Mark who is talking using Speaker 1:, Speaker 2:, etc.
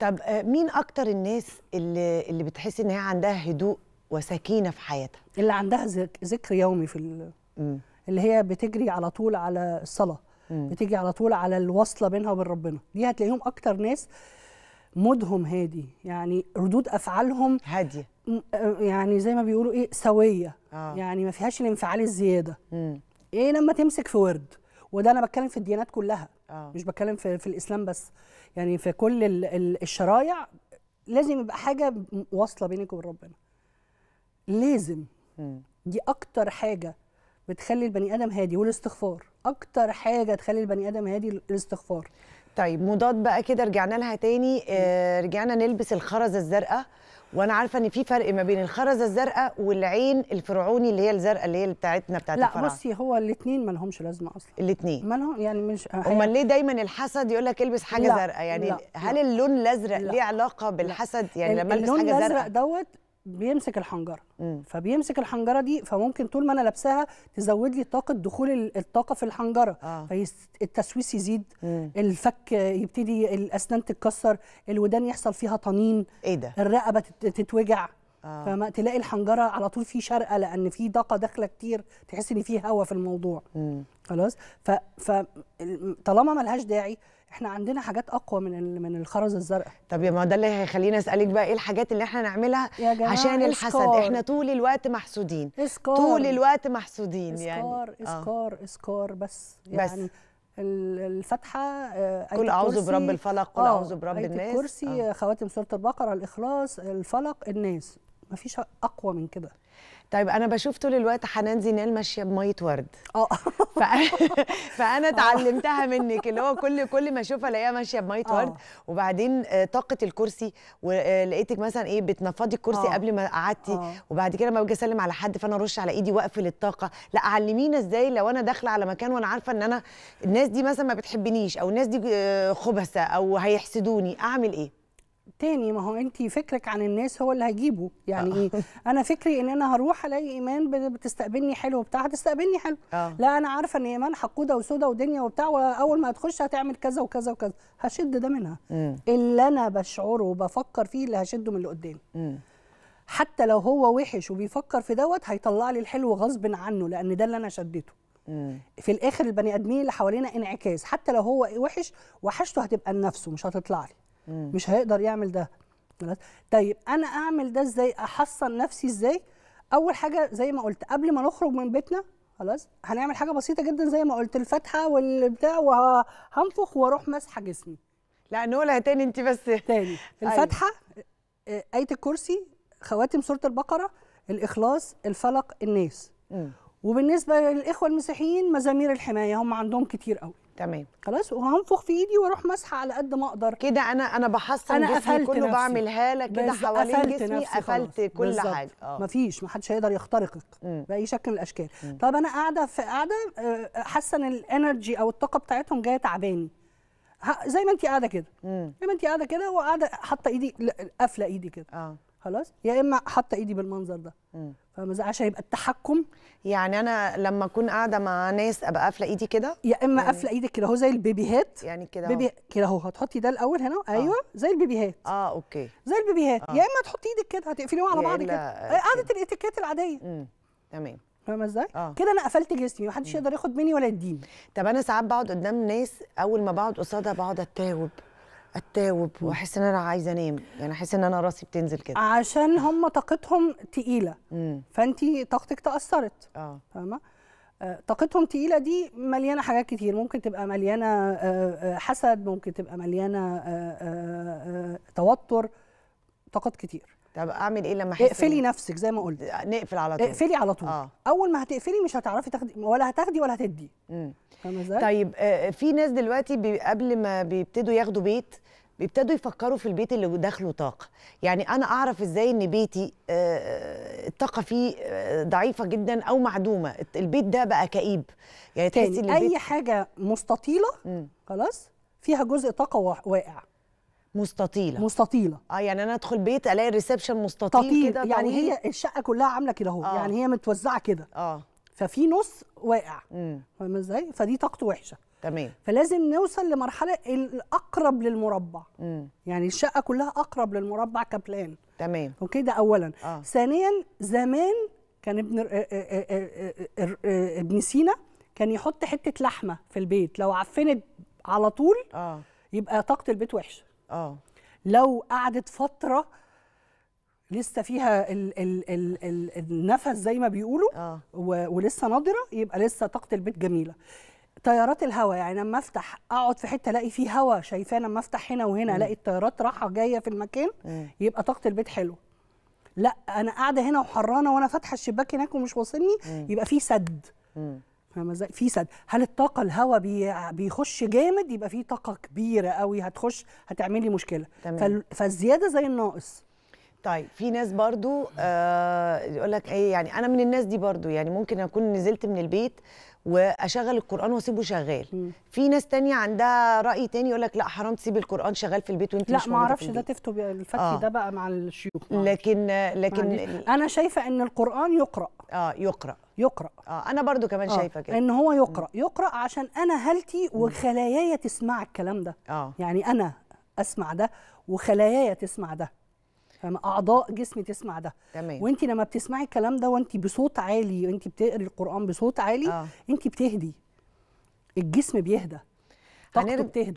Speaker 1: طب آه، مين اكتر الناس اللي اللي بتحس ان هي عندها هدوء وسكينه في
Speaker 2: حياتها اللي عندها ذكر يومي في ال... اللي هي بتجري على طول على الصلاه بتيجي على طول على الوصله بينها وبين ربنا دي هتلاقيهم اكتر ناس مودهم هادي يعني ردود افعالهم هاديه آه، يعني زي ما بيقولوا ايه سويه آه. يعني ما فيهاش الانفعال الزياده مم. ايه لما تمسك في ورد وده انا بتكلم في الديانات كلها آه. مش بتكلم في, في الاسلام بس يعني في كل الـ الـ الشرايع لازم يبقى حاجه واصله بينك وبين ربنا لازم م. دي اكتر حاجه بتخلي البني ادم هادي والاستغفار اكتر حاجه تخلي البني ادم هادي الاستغفار طيب مضاد بقى كده رجعنا لها تاني
Speaker 1: آه رجعنا نلبس الخرزه الزرقاء وانا عارفه ان في فرق ما بين الخرزه الزرقاء والعين الفرعوني اللي هي الزرقاء اللي هي بتاعتنا بتاعت لا الفرع. بصي
Speaker 2: هو الاثنين ما لهمش لازمه اصلا الاثنين ما لهم يعني مش
Speaker 1: امال ليه دايما الحسد يقول لك البس حاجه زرقاء يعني لا هل لا اللون الازرق ليه علاقه بالحسد يعني لما البس حاجه زرقاء اللون الازرق
Speaker 2: دوت بيمسك الحنجره مم. فبيمسك الحنجره دي فممكن طول ما انا لابساها تزود لي طاقه دخول الطاقه في الحنجره آه. فالتسويس يزيد مم. الفك يبتدي الاسنان تتكسر الودان يحصل فيها طنين ايه ده الرقبه تتوجع آه. فما تلاقي الحنجره على طول في شرقه لان في طاقه داخله كتير تحس ان في هوا في الموضوع م. خلاص ف ف طالما ملهاش داعي احنا عندنا حاجات اقوى من من الخرز الزرقاء طب يا ما ده اللي هيخليني اسالك بقى ايه الحاجات اللي احنا نعملها يا جماعة عشان الحسد احنا طول الوقت
Speaker 1: محسودين
Speaker 2: إسكار. طول الوقت محسودين إسكار. يعني اسكار آه. اسكار بس يعني بس. الفاتحه كل آه، آية اعوذ برب الفلق آه، كل اعوذ آية برب الناس كرسي آه. خواتم سوره البقره الاخلاص الفلق الناس مفيش اقوى من كده طيب انا بشوف طول الوقت حنان زينال ماشيه بميه ورد اه
Speaker 1: فانا آه. اتعلمتها منك اللي هو كل كل ما اشوفها الاقيها ماشيه بميه آه. ورد وبعدين آه، طاقه الكرسي ولقيتك مثلا ايه بتنفضي الكرسي أوه. قبل ما قعدتي وبعد كده لما باجي اسلم على حد فانا ارش على ايدي واقفل الطاقه لا علمينا ازاي لو انا داخله على مكان وانا عارفه ان انا
Speaker 2: الناس دي مثلا ما بتحبنيش او الناس دي خبثه او هيحسدوني اعمل ايه تاني ما هو انت فكرك عن الناس هو اللي هجيبه يعني آه. ايه انا فكري ان انا هروح الاقي ايمان بتستقبلني حلو بتاع هتستقبلني حلو آه. لا انا عارفه ان ايمان حقوده وسوده ودنيا وبتاع واول ما هتخش هتعمل كذا وكذا وكذا هشد ده منها م. اللي انا بشعره وبفكر فيه اللي هشده من اللي قدامي حتى لو هو وحش وبيفكر في دوت هيطلع لي الحلو غصب عنه لان ده اللي انا شدته في الاخر البني ادمين اللي حوالينا انعكاس حتى لو هو وحش وحشته هتبقى لنفسه مش هتطلع لي مم. مش هيقدر يعمل ده طيب انا اعمل ده ازاي احصن نفسي ازاي اول حاجه زي ما قلت قبل ما نخرج من بيتنا خلاص هنعمل حاجه بسيطه جدا زي ما قلت الفتحه والبتاع وهنفخ واروح مسحه جسمي لا نقولها تاني انت بس تاني أيوه. الفتحه آه، ايه الكرسي خواتم سوره البقره الاخلاص الفلق الناس م. وبالنسبه للاخوه المسيحيين مزامير الحمايه هم عندهم كتير قوي تمام خلاص وهنفخ في ايدي واروح ماسحه على قد ما اقدر كده انا انا بحصن أنا جسمي كله نفسي. بعملها لك كده حوالين جسمي قفلت كل بالزبط. حاجه اه مفيش محدش هيقدر يخترقك باي شكل من الاشكال مم. طب انا قاعده في قاعده آه، حاسه ان الانرجي او الطاقه بتاعتهم جايه تعباني زي ما انت قاعده كده زي ما انت قاعده كده وقاعده حاطه ايدي قافله ايدي كده آه. خلاص يا اما حاطه ايدي بالمنظر ده مم. فما عشان يبقى التحكم يعني انا لما اكون قاعده مع ناس ابقى قافله ايدي كده يا اما يعني قافله يعني ايدك كده اهو زي البيبيهات يعني كده بيبي كده اهو هتحطي ده الاول هنا آه. ايوه زي البيبيهات اه اوكي زي البيبيهات آه. يا اما تحطي ايدك كده هتقفليهم على بعض كده آه، قاعده الاتيكيت العاديه امم تمام فاهمه ازاي؟ آه. كده انا قفلت جسمي محدش يقدر ياخد مني ولا يديني طب انا
Speaker 1: ساعات بقعد قدام ناس اول ما بقعد قصادها بقعد اتاوب اتاوب واحس ان انا عايزه انام يعني احس ان انا راسي بتنزل كده
Speaker 2: عشان هم طاقتهم تقيله فانت طاقتك تاثرت اه فاهمه آه، طاقتهم تقيله دي مليانه حاجات كتير ممكن تبقى مليانه آه، آه، حسد ممكن تبقى مليانه توتر طاقات كتير طب اعمل ايه لما احس اقفلي إيه؟ نفسك زي ما قلت نقفل على طول اقفلي على طول آه. اول ما هتقفلي مش هتعرفي تاخدي ولا هتاخدي ولا هتدي فاهمه ازاي طيب
Speaker 1: آه, آه، في ناس دلوقتي قبل ما بيبتدوا ياخدوا بيت بيبتدوا يفكروا في البيت اللي داخله طاقه يعني انا اعرف ازاي ان بيتي آه, آه، الطاقه فيه آه ضعيفه جدا او معدومه البيت ده بقى كئيب يعني تحسي اي
Speaker 2: حاجه مستطيله خلاص فيها جزء طاقه واقع مستطيله مستطيله اه يعني انا ادخل بيت الاقي الريسبشن مستطيل كده يعني هي الشقه كلها عامله كده اهو آه. يعني هي متوزعه كده اه ففي نص واقع فاهمه ازاي فدي طاقته وحشه تمام فلازم نوصل لمرحله الاقرب للمربع مم. يعني الشقه كلها اقرب للمربع كبلان تمام اوكي ده اولا آه. ثانيا زمان كان ابن آه، آه، ابن سينا كان يحط حته لحمه في البيت لو عفنت على طول آه. يبقى طاقه البيت وحشه اه لو قعدت فتره لسه فيها ال ال ال ال النفس زي ما بيقولوا آه. ولسه ناضره يبقى لسه طاقه البيت جميله تيارات الهواء يعني لما افتح اقعد في حته الاقي فيه هواء شايفاه لما افتح هنا وهنا الاقي التيارات راحه جايه في المكان م. يبقى طاقه البيت حلوه لا انا قاعده هنا وحرانه وانا فاتحه الشباك هناك ومش واصلني يبقى في سد م. احنا مزاج في سد هل الطاقه الهواء بي... بيخش جامد يبقى في طاقه كبيره قوي هتخش هتعملي مشكله تمام. فال... فالزياده زي الناقص طيب في ناس برضو آه يقول لك ايه يعني
Speaker 1: انا من الناس دي برضو يعني ممكن اكون نزلت من البيت واشغل القران واسيبه شغال في ناس تانية عندها راي تاني يقول لك لا حرام تسيب القران شغال في البيت وانت لا مش ما اعرفش ده تفتوا
Speaker 2: الفتي آه. ده بقى مع الشيوخ لكن لكن انا شايفه ان القران يقرا اه يقرا يقرا اه انا برضو كمان آه. شايفه كده ان هو يقرا يقرا عشان انا هلتي وخلاياي تسمع الكلام ده آه. يعني انا اسمع ده وخلاياي تسمع ده أعضاء جسمي تسمع ده تمام وانت لما بتسمعي الكلام ده وانت بصوت عالي وانت بتقري القران بصوت عالي آه. انت بتهدي الجسم بيهدى طاقته بتهدى